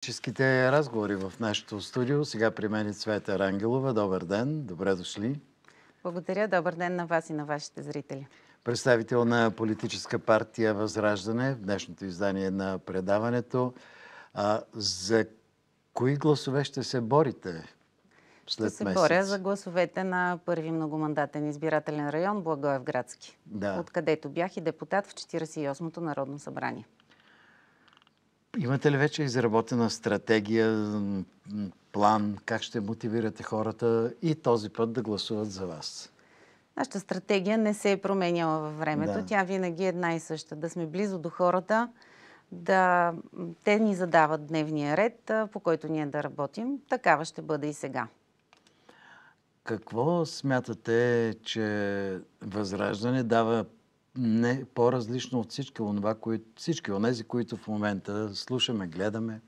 политическите разговори в нашето студио. Сега при мен е Цвета Рангелова. Добър ден, добре дошли. Благодаря, добър ден на вас и на вашите зрители. Представител на политическа партия Възраждане в днешното издание на предаването. А, за кои гласове ще се борите след месец? Ще се месец? боря за гласовете на първи многомандатен избирателен район Благоевградски, да. откъдето бях и депутат в 48-то Народно събрание. Имате ли вече изработена стратегия, план, как ще мотивирате хората и този път да гласуват за вас? Нашата стратегия не се е променяла във времето. Да. Тя винаги е една и съща. Да сме близо до хората, да те ни задават дневния ред, по който ние да работим. Такава ще бъде и сега. Какво смятате, че Възраждане дава не по-различно от всички, онова, които, всички онези, които в момента слушаме, гледаме.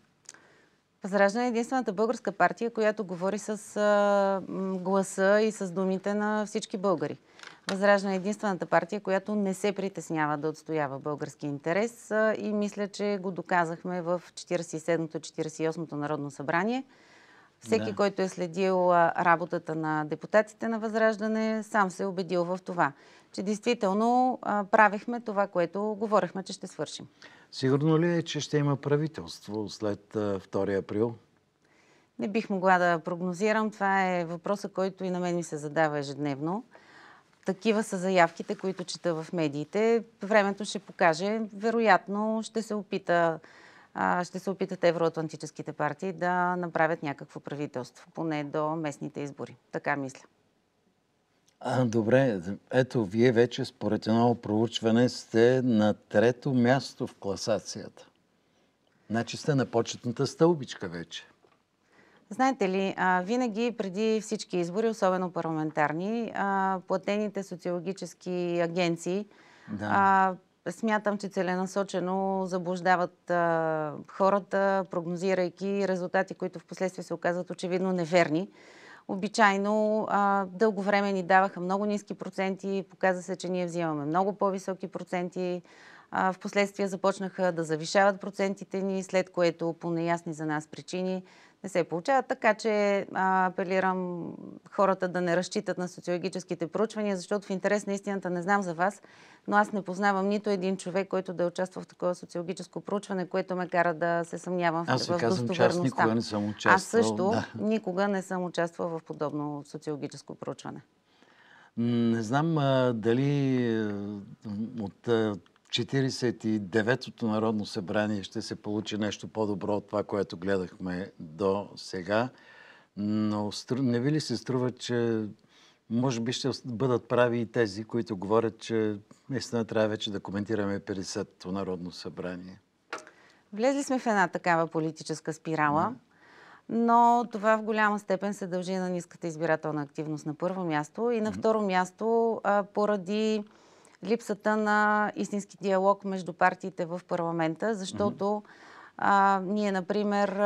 Възраждане е единствената българска партия, която говори с а, гласа и с думите на всички българи. Възраждане е единствената партия, която не се притеснява да отстоява български интерес а, и мисля, че го доказахме в 47-48-то Народно събрание – всеки, да. който е следил работата на депутатите на Възраждане, сам се е убедил в това, че действително правихме това, което говорихме, че ще свършим. Сигурно ли е, че ще има правителство след 2 април? Не бих могла да прогнозирам. Това е въпроса, който и на мен ми се задава ежедневно. Такива са заявките, които чета в медиите. Времето ще покаже. Вероятно ще се опита ще се опитат евроатлантическите партии да направят някакво правителство, поне до местните избори. Така мисля. А, добре, ето вие вече според едно проучване сте на трето място в класацията. Значи сте на почетната стълбичка вече. Знаете ли, винаги преди всички избори, особено парламентарни, платените социологически агенции да смятам, че целенасочено заблуждават а, хората, прогнозирайки резултати, които в последствие се оказват очевидно неверни. Обичайно а, дълго време ни даваха много ниски проценти, показа се, че ние взимаме много по-високи проценти. В последствие започнаха да завишават процентите ни, след което по неясни за нас причини не се получава. Така че а, апелирам хората да не разчитат на социологическите проучвания, защото в интерес на истината не знам за вас, но аз не познавам нито един човек, който да е участва в такова социологическо проучване, което ме кара да се съмнявам аз в, в казвам, достоверността. Аз никога не съм участвал. Аз също да. никога не съм участвал в подобно социологическо проучване. Не знам а, дали от 49-тото Народно събрание ще се получи нещо по-добро от това, което гледахме до сега. Но не ви ли се струва, че може би ще бъдат прави и тези, които говорят, че наистина трябва вече да коментираме 50-то Народно събрание? Влезли сме в една такава политическа спирала. но това в голяма степен се дължи на ниската избирателна активност на първо място и на второ място поради липсата на истински диалог между партиите в парламента, защото mm-hmm. а, ние, например,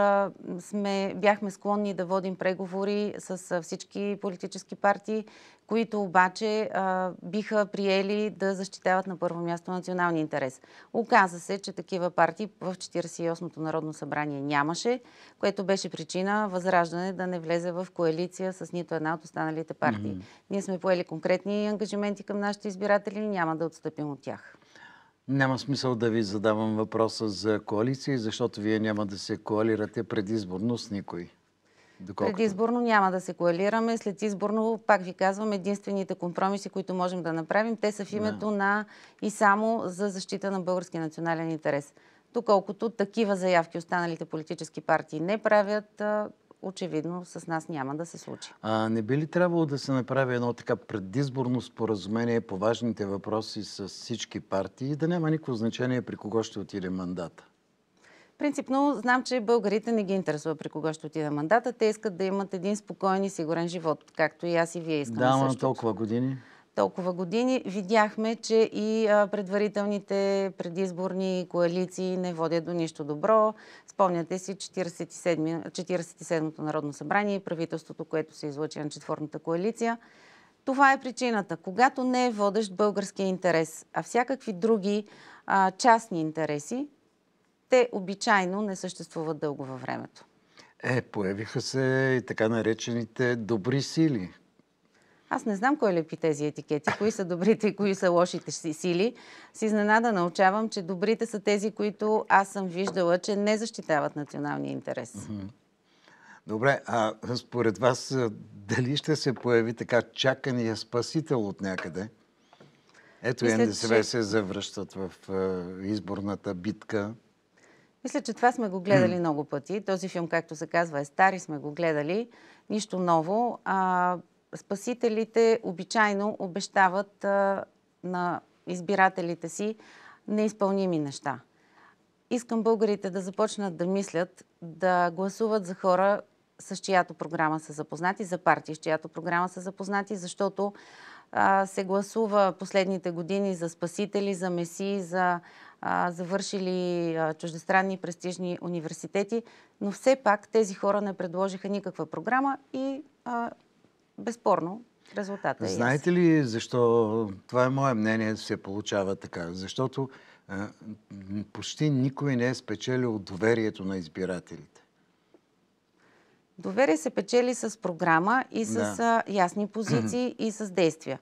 сме, бяхме склонни да водим преговори с всички политически партии, които обаче а, биха приели да защитават на първо място националния интерес. Оказа се, че такива партии в 48-то Народно събрание нямаше, което беше причина Възраждане да не влезе в коалиция с нито една от останалите партии. Mm-hmm. Ние сме поели конкретни ангажименти към нашите избиратели и няма да отстъпим от тях. Няма смисъл да ви задавам въпроса за коалиции, защото вие няма да се коалирате предизборно с никой. Доколкото... Предизборно няма да се коалираме. След изборно, пак ви казвам, единствените компромиси, които можем да направим, те са в името да. на и само за защита на български национален интерес. Доколкото такива заявки останалите политически партии не правят, очевидно с нас няма да се случи. А не би ли трябвало да се направи едно така предизборно споразумение по важните въпроси с всички партии и да няма никакво значение при кого ще отиде мандата? Принципно знам, че българите не ги интересува при кога ще отида мандата. Те искат да имат един спокоен и сигурен живот, както и аз и вие искаме. Да, но толкова години толкова години. Видяхме, че и предварителните предизборни коалиции не водят до нищо добро. Спомняте си 47, то Народно събрание и правителството, което се излъчи на четворната коалиция. Това е причината. Когато не е водещ българския интерес, а всякакви други а, частни интереси, те обичайно не съществуват дълго във времето. Е, появиха се и така наречените добри сили. Аз не знам кой лепи тези етикети, кои са добрите и кои са лошите сили. С изненада научавам, че добрите са тези, които аз съм виждала, че не защитават националния интерес. Добре, а според вас дали ще се появи така чакания спасител от някъде? Ето Мисля, НДСВ че... се завръщат в изборната битка. Мисля, че това сме го гледали много пъти. Този филм, както се казва, е стар и сме го гледали. Нищо ново. А, спасителите обичайно обещават а, на избирателите си неизпълними неща. Искам българите да започнат да мислят, да гласуват за хора, с чиято програма са запознати, за партии, с чиято програма са запознати, защото а, се гласува последните години за спасители, за меси, за завършили чуждестранни престижни университети, но все пак тези хора не предложиха никаква програма и безспорно резултата е. Знаете ли защо това е мое мнение, се получава така? Защото а, почти никой не е спечелил доверието на избирателите. Доверие се печели с програма и с да. ясни позиции и с действия.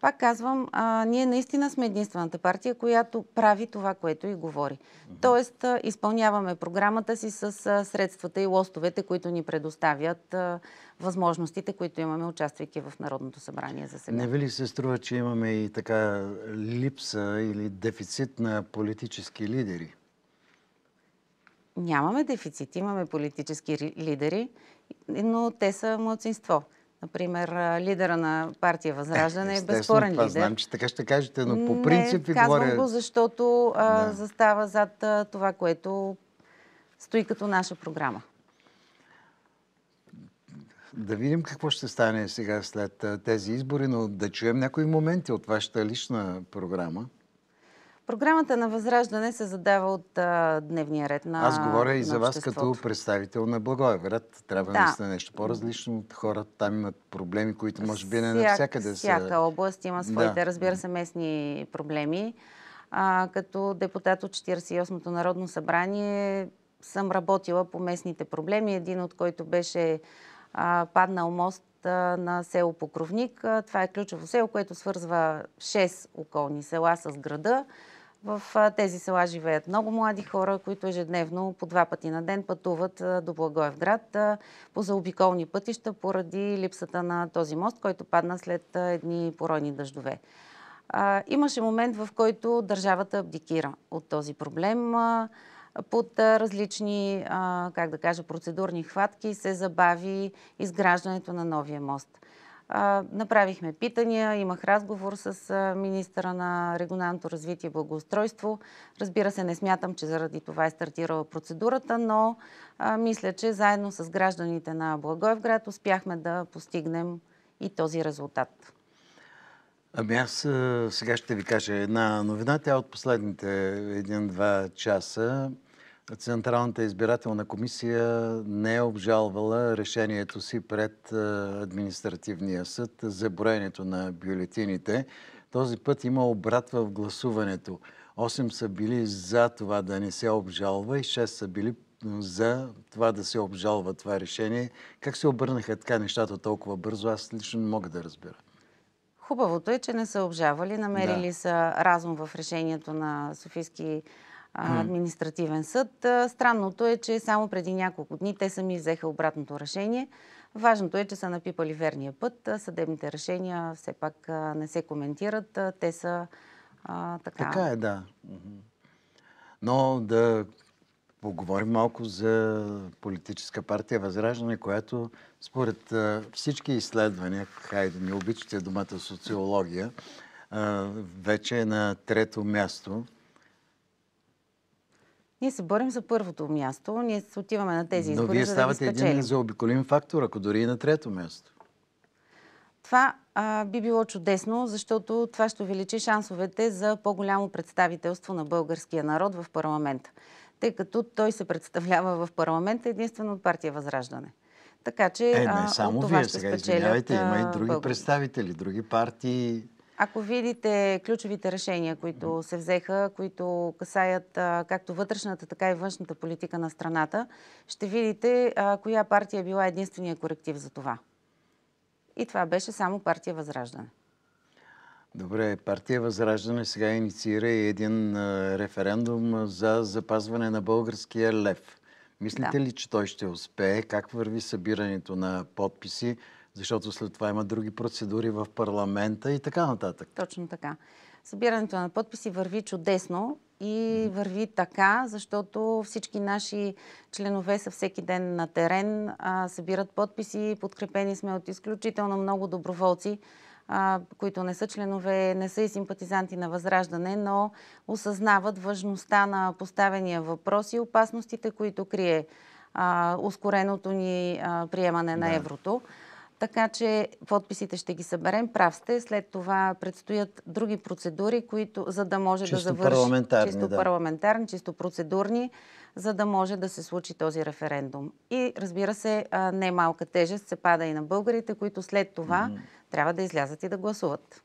Пак казвам, а, ние наистина сме единствената партия, която прави това, което и говори. Mm-hmm. Тоест, а, изпълняваме програмата си с а, средствата и лостовете, които ни предоставят а, възможностите, които имаме, участвайки в Народното събрание за сега. Не ви ли се струва, че имаме и така липса или дефицит на политически лидери? Нямаме дефицит, имаме политически лидери, но те са младсинство. Например, лидера на партия Възраждане е, е безспорен лидер. знам, че така ще кажете, но по принцип... Не, казвам говоря... го, защото а, да. застава зад а, това, което стои като наша програма. Да видим какво ще стане сега след тези избори, но да чуем някои моменти от вашата лична програма. Програмата на Възраждане се задава от а, дневния ред на Аз говоря и за вас като представител на Благоевград. Трябва да. наистина нещо по-различно. Хората там имат проблеми, които може би не навсякъде са. Всяка област има своите, да. разбира се, местни проблеми. А, като депутат от 48-то Народно събрание съм работила по местните проблеми, един от който беше а, паднал мост на село Покровник. Това е ключово село, което свързва 6 околни села с града. В тези села живеят много млади хора, които ежедневно по два пъти на ден пътуват до Благоевград по заобиколни пътища поради липсата на този мост, който падна след едни поройни дъждове. Имаше момент, в който държавата абдикира от този проблем под различни, как да кажа, процедурни хватки се забави изграждането на новия мост. Направихме питания, имах разговор с министра на регионалното развитие и благоустройство. Разбира се, не смятам, че заради това е стартирала процедурата, но мисля, че заедно с гражданите на Благоевград успяхме да постигнем и този резултат. Ами аз сега ще ви кажа една новина. Тя е от последните един-два часа Централната избирателна комисия не е обжалвала решението си пред административния съд за броенето на бюлетините. Този път има обрат в гласуването. 8 са били за това да не се обжалва и 6 са били за това да се обжалва това решение. Как се обърнаха така нещата толкова бързо, аз лично не мога да разбера. Хубавото е, че не са обжавали, намерили да. са разум в решението на Софийски административен съд. Странното е, че само преди няколко дни те сами взеха обратното решение. Важното е, че са напипали верния път. Съдебните решения все пак не се коментират. Те са а, така. Така е, да. Но да поговорим малко за политическа партия Възраждане, която според всички изследвания, хайде, да не обичате думата социология, вече е на трето място ние се борим за първото място, ние се отиваме на тези избори, Но вие ставате да един заобиколим фактор, ако дори и на трето място. Това а, би било чудесно, защото това ще увеличи шансовете за по-голямо представителство на българския народ в парламента. Тъй като той се представлява в парламента единствено от партия Възраждане. Така че. Е, не само вие, сега извинявайте, има и други българ... представители, други партии. Ако видите ключовите решения, които се взеха, които касаят както вътрешната, така и външната политика на страната, ще видите коя партия е била единствения коректив за това. И това беше само партия Възраждане. Добре, партия Възраждане сега инициира и един референдум за запазване на българския лев. Мислите да. ли, че той ще успее? Как върви събирането на подписи? защото след това има други процедури в парламента и така нататък. Точно така. Събирането на подписи върви чудесно и върви така, защото всички наши членове са всеки ден на терен, а, събират подписи, подкрепени сме от изключително много доброволци, а, които не са членове, не са и симпатизанти на Възраждане, но осъзнават важността на поставения въпрос и опасностите, които крие а, ускореното ни приемане на да. еврото. Така че подписите ще ги съберем. Прав сте. След това предстоят други процедури, които, за да може чисто да завърши. Парламентарни, чисто да. парламентарни, чисто процедурни, за да може да се случи този референдум. И разбира се, немалка малка тежест се пада и на българите, които след това mm-hmm. трябва да излязат и да гласуват.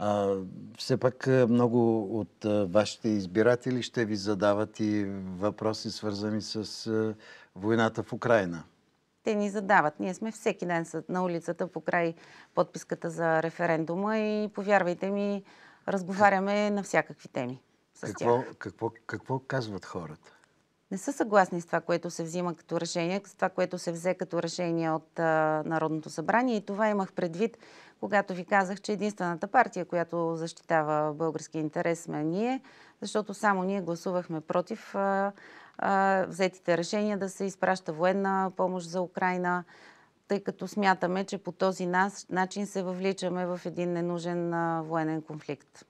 А, все пак много от а, вашите избиратели ще ви задават и въпроси, свързани с а, войната в Украина те ни задават. Ние сме всеки ден на улицата по край подписката за референдума и повярвайте ми, разговаряме на всякакви теми. С какво, тях. Какво, какво казват хората? Не са съгласни с това, което се взима като решение, с това, което се взе като решение от а, Народното събрание. И това имах предвид, когато ви казах, че единствената партия, която защитава български интерес сме ние, защото само ние гласувахме против а, взетите решения да се изпраща военна помощ за Украина, тъй като смятаме, че по този начин се въвличаме в един ненужен военен конфликт.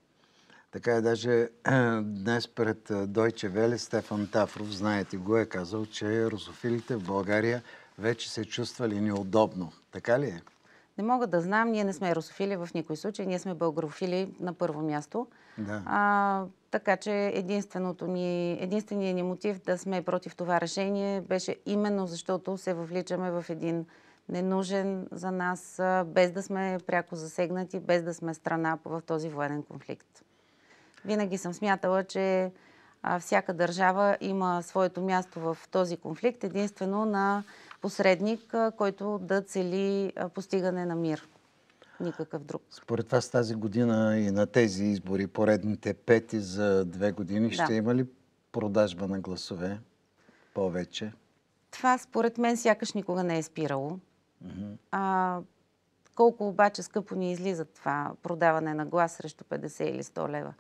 Така е, даже днес пред Дойче Веле Стефан Тафров, знаете го, е казал, че русофилите в България вече се чувствали неудобно. Така ли е? Не мога да знам. Ние не сме русофили в никой случай. Ние сме българофили на първо място. Да. А, така че единственото ни, единственият ни мотив да сме против това решение беше именно защото се въвличаме в един ненужен за нас, без да сме пряко засегнати, без да сме страна в този военен конфликт. Винаги съм смятала, че всяка държава има своето място в този конфликт, единствено на посредник, който да цели постигане на мир никакъв друг. Според вас тази година и на тези избори, поредните пети за две години, да. ще има ли продажба на гласове повече? Това според мен сякаш никога не е спирало. Mm-hmm. А, колко обаче скъпо ни излиза това продаване на глас срещу 50 или 100 лева?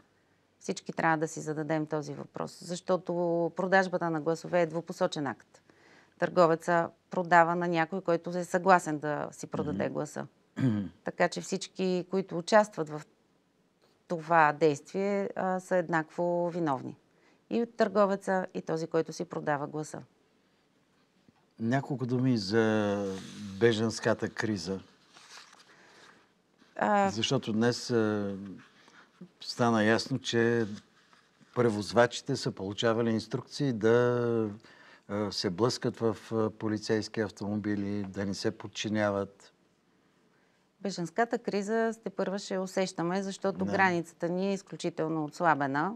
Всички трябва да си зададем този въпрос, защото продажбата на гласове е двупосочен акт. Търговеца продава на някой, който е съгласен да си продаде mm-hmm. гласа. така че всички, които участват в това действие, а, са еднакво виновни. И търговеца, и този, който си продава гласа. Няколко думи за беженската криза. А... Защото днес а, стана ясно, че превозвачите са получавали инструкции да се блъскат в полицейски автомобили, да не се подчиняват. Беженската криза сте първа ще усещаме, защото да. границата ни е изключително отслабена.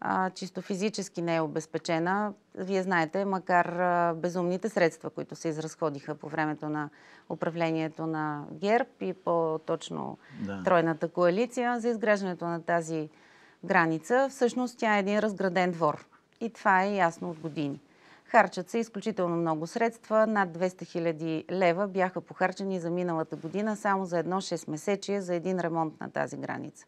А, чисто физически не е обезпечена. Вие знаете, макар а, безумните средства, които се изразходиха по времето на управлението на ГЕРБ и по-точно да. Тройната коалиция за изграждането на тази граница, всъщност тя е един разграден двор. И това е ясно от години. Харчат се изключително много средства. Над 200 хиляди лева бяха похарчени за миналата година само за едно 6 месечие за един ремонт на тази граница.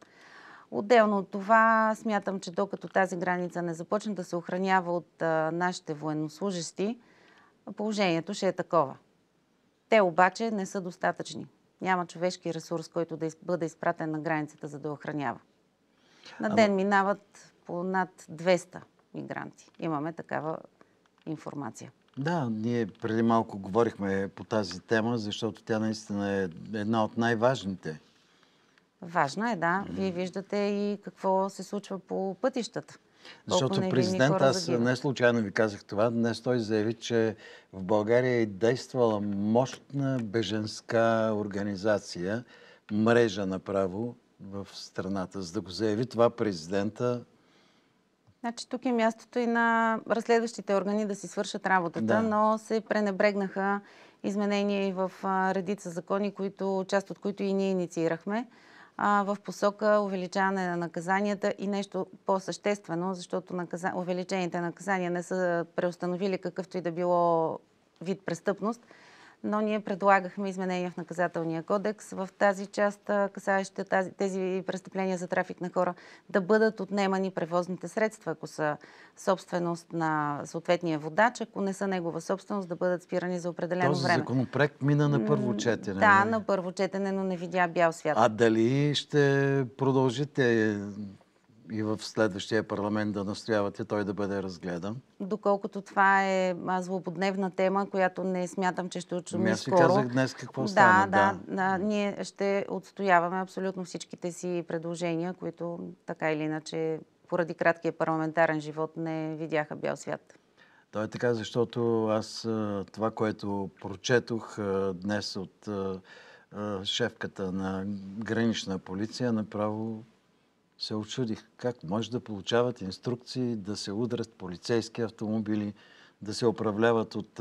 Отделно от това, смятам, че докато тази граница не започне да се охранява от а, нашите военнослужащи, положението ще е такова. Те обаче не са достатъчни. Няма човешки ресурс, който да бъде изпратен на границата, за да охранява. На ден минават по над 200 мигранти. Имаме такава информация. Да, ние преди малко говорихме по тази тема, защото тя наистина е една от най-важните. Важна е, да. Вие виждате и какво се случва по пътищата. Защото президент, аз не случайно ви казах това, днес той заяви, че в България е действала мощна беженска организация, мрежа направо в страната. За да го заяви това президента, Значи тук е мястото и на разследващите органи да си свършат работата, да. но се пренебрегнаха изменения и в редица закони, които, част от които и ние инициирахме в посока увеличаване на наказанията и нещо по-съществено, защото наказа... увеличените наказания не са преустановили какъвто и да било вид престъпност, но ние предлагахме изменения в наказателния кодекс в тази част, касаеща тази, тези престъпления за трафик на хора, да бъдат отнемани превозните средства, ако са собственост на съответния водач, ако не са негова собственост, да бъдат спирани за определено Този време. Този законопроект мина на първо четене. Да, нали? на първо четене, но не видя бял свят. А дали ще продължите и в следващия парламент да настоявате той да бъде разгледан? Доколкото това е злободневна тема, която не смятам, че ще очуми аз скоро. Аз ви казах днес какво да, стана. Да, да, да, ние ще отстояваме абсолютно всичките си предложения, които така или иначе поради краткия парламентарен живот не видяха бял свят. Това е така, защото аз това, което прочетох днес от шефката на гранична полиция, направо се очудих как може да получават инструкции да се удрят полицейски автомобили, да се управляват от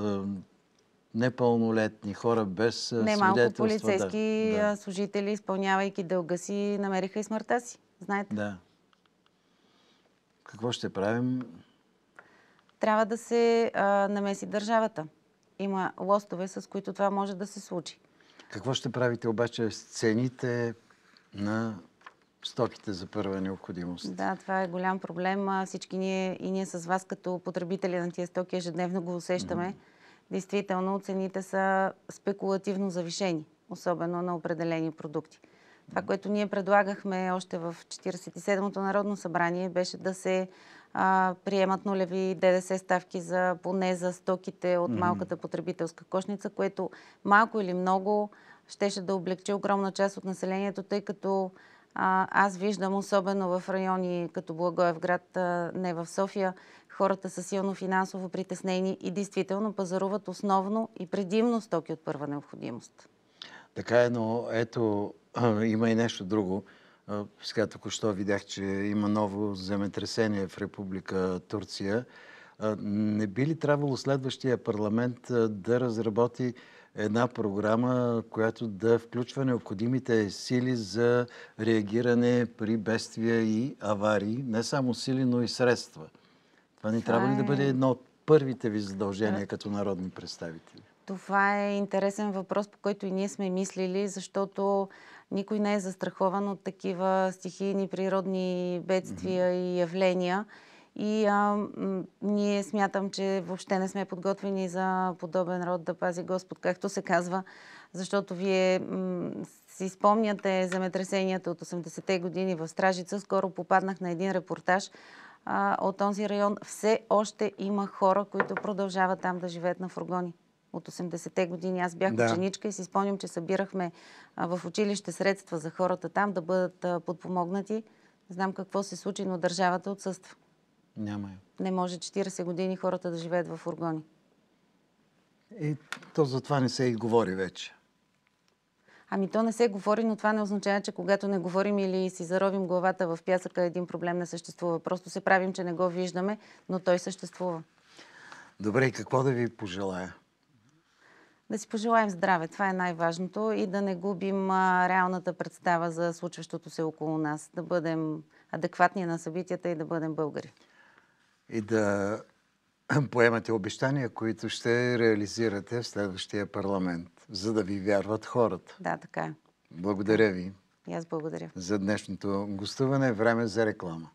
непълнолетни хора без Не малко полицейски да. служители, изпълнявайки дълга си, намериха и смъртта си. Знаете? Да. Какво ще правим? Трябва да се а, намеси държавата. Има лостове, с които това може да се случи. Какво ще правите обаче с цените на стоките за първа необходимост. Да, това е голям проблем. Всички ние и ние с вас като потребители на тия стоки ежедневно го усещаме. Mm-hmm. Действително цените са спекулативно завишени, особено на определени продукти. Това, което ние предлагахме още в 47-то Народно събрание, беше да се а, приемат нулеви ДДС ставки за поне за стоките от малката потребителска кошница, което малко или много щеше да облегчи огромна част от населението, тъй като аз виждам, особено в райони като Благоевград, не в София, хората са силно финансово притеснени и действително пазаруват основно и предимно стоки от първа необходимост. Така е, но ето, има и нещо друго. Сега току-що видях, че има ново земетресение в Република Турция. Не би ли трябвало следващия парламент да разработи една програма, която да включва необходимите сили за реагиране при бедствия и аварии. Не само сили, но и средства. Това не трябва ли да е бъде едно от първите ви задължения като народни представители? Това е интересен въпрос, по който и ние сме мислили, защото никой не е застрахован от такива стихийни природни бедствия mm-hmm. и явления. И а, ние смятам, че въобще не сме подготвени за подобен род да пази Господ, както се казва, защото вие м- си спомняте земетресенията от 80-те години в Стражица. Скоро попаднах на един репортаж а, от този район. Все още има хора, които продължават там да живеят на фургони от 80-те години. Аз бях да. ученичка и си спомням, че събирахме а, в училище средства за хората там да бъдат а, подпомогнати. Знам какво се случи, но държавата отсъства. Няма я. Не може 40 години хората да живеят в фургони. И е, то за това не се и говори вече. Ами то не се говори, но това не означава, че когато не говорим или си заровим главата в пясъка, един проблем не съществува. Просто се правим, че не го виждаме, но той съществува. Добре, и какво да ви пожелая? Да си пожелаем здраве, това е най-важното и да не губим а, реалната представа за случващото се около нас. Да бъдем адекватни на събитията и да бъдем българи и да поемате обещания, които ще реализирате в следващия парламент, за да ви вярват хората. Да, така е. Благодаря ви. И аз благодаря. За днешното гостуване време за реклама.